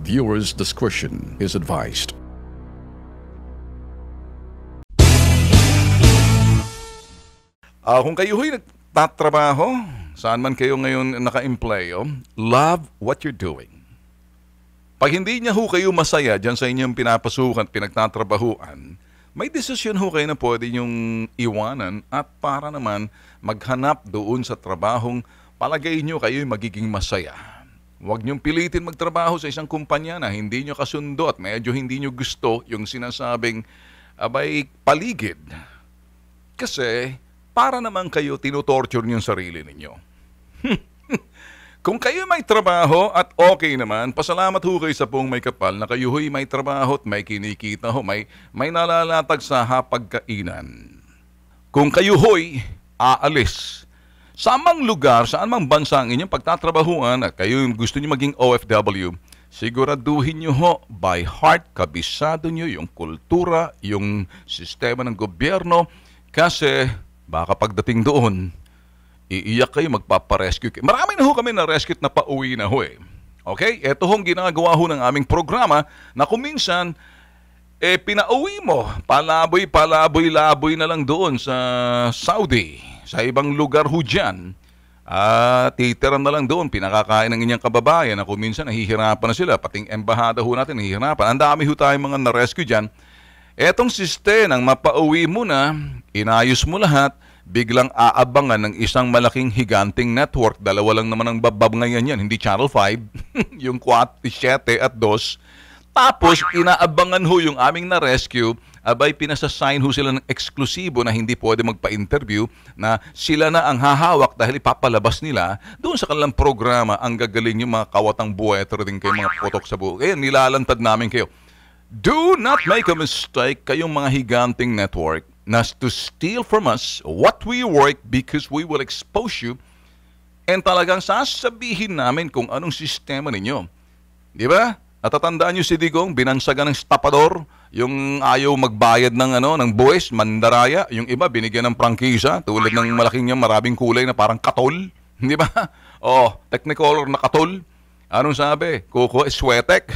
Viewers' discretion is advised. Uh, kung kayo ho'y nagtatrabaho, saan man kayo ngayon naka-employ, love what you're doing. Pag hindi niya ho kayo masaya dyan sa inyong pinapasukan at pinagtatrabahuan, may desisyon ho kayo na pwede niyong iwanan at para naman maghanap doon sa trabahong palagay niyo kayo'y magiging masaya. Huwag niyong pilitin magtrabaho sa isang kumpanya na hindi niyo kasundo at medyo hindi niyo gusto yung sinasabing abay paligid. Kasi para naman kayo tinutorture niyo sarili ninyo. Kung kayo may trabaho at okay naman, pasalamat ho kayo sa pong may kapal na kayo ho'y may trabaho at may kinikita ho, may, may nalalatag sa hapagkainan. Kung kayo ho'y aalis sa mang lugar, saan mang bansa ang inyong pagtatrabahuan at kayo yung gusto niyo maging OFW, siguraduhin niyo ho by heart, kabisado niyo yung kultura, yung sistema ng gobyerno, kasi baka pagdating doon, iiyak kayo, magpaparescue kayo. Marami na ho kami na rescue na pauwi na ho eh. Okay? Ito hong ginagawa ho ng aming programa na kuminsan, eh, pinauwi mo. Palaboy, palaboy, laboy na lang doon sa Saudi. Sa ibang lugar ho dyan, at uh, titira na lang doon, pinakakain ng inyang kababayan ako minsan nahihirapan na sila, pating embahada ho natin nahihirapan. Ang dami ho tayong mga na-rescue dyan. Etong siste ng mapauwi mo na, inayos mo lahat, biglang aabangan ng isang malaking higanting network. Dalawa lang naman ang babab ngayon yan, hindi Channel 5, yung 4, 7 at 2 tapos, inaabangan ho yung aming na-rescue abay pinasasign ho sila ng eksklusibo na hindi pwede magpa-interview na sila na ang hahawak dahil ipapalabas nila doon sa kanilang programa ang gagaling yung mga kawatang buhay at rin kayo mga potok sa buhay. Kaya nilalantad namin kayo. Do not make a mistake kayong mga higanting network na to steal from us what we work because we will expose you and talagang sasabihin namin kung anong sistema ninyo. Di ba? Natatandaan niyo si Digong, binansagan ng tapador, yung ayaw magbayad ng ano ng buwis, mandaraya, yung iba binigyan ng prangkisa, tulad ng malaking niya maraming kulay na parang katol, di ba? Oh, technicolor na katol. Anong sabi? Kuko is swetek.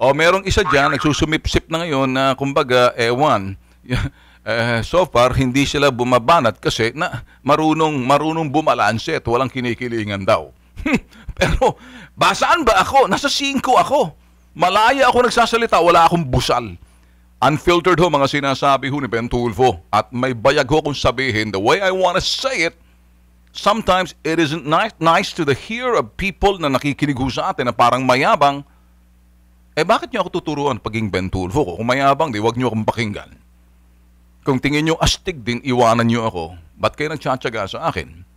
O oh, merong isa diyan nagsusumipsip na ngayon na kumbaga ewan. eh, so far hindi sila bumabanat kasi na marunong marunong bumalanse at walang kinikilingan daw. Pero basaan ba ako? Nasa 5 ako. Malaya ako nagsasalita, wala akong busal. Unfiltered ho mga sinasabi ho ni Bentulfo. At may bayag ho kung sabihin, the way I want to say it, sometimes it isn't nice, nice to the hear of people na nakikinig ho sa atin na parang mayabang. Eh bakit niyo ako tuturuan paging Bentulfo ko? Kung mayabang, di wag niyo akong pakinggan. Kung tingin niyo astig din, iwanan niyo ako. Ba't kayo nagtsatsaga sa akin?